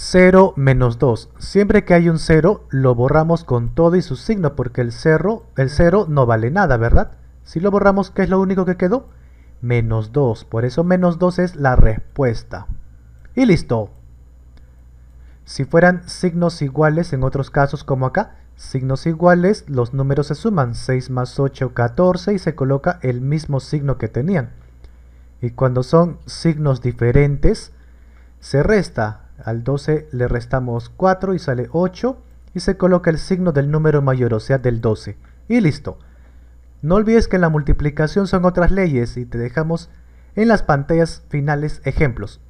0 menos 2. Siempre que hay un 0, lo borramos con todo y su signo, porque el 0 el no vale nada, ¿verdad? Si lo borramos, ¿qué es lo único que quedó? Menos 2. Por eso menos 2 es la respuesta. Y listo. Si fueran signos iguales, en otros casos como acá, signos iguales, los números se suman. 6 más 8, 14 y se coloca el mismo signo que tenían. Y cuando son signos diferentes, se resta al 12 le restamos 4 y sale 8 y se coloca el signo del número mayor, o sea del 12. Y listo. No olvides que en la multiplicación son otras leyes y te dejamos en las pantallas finales ejemplos.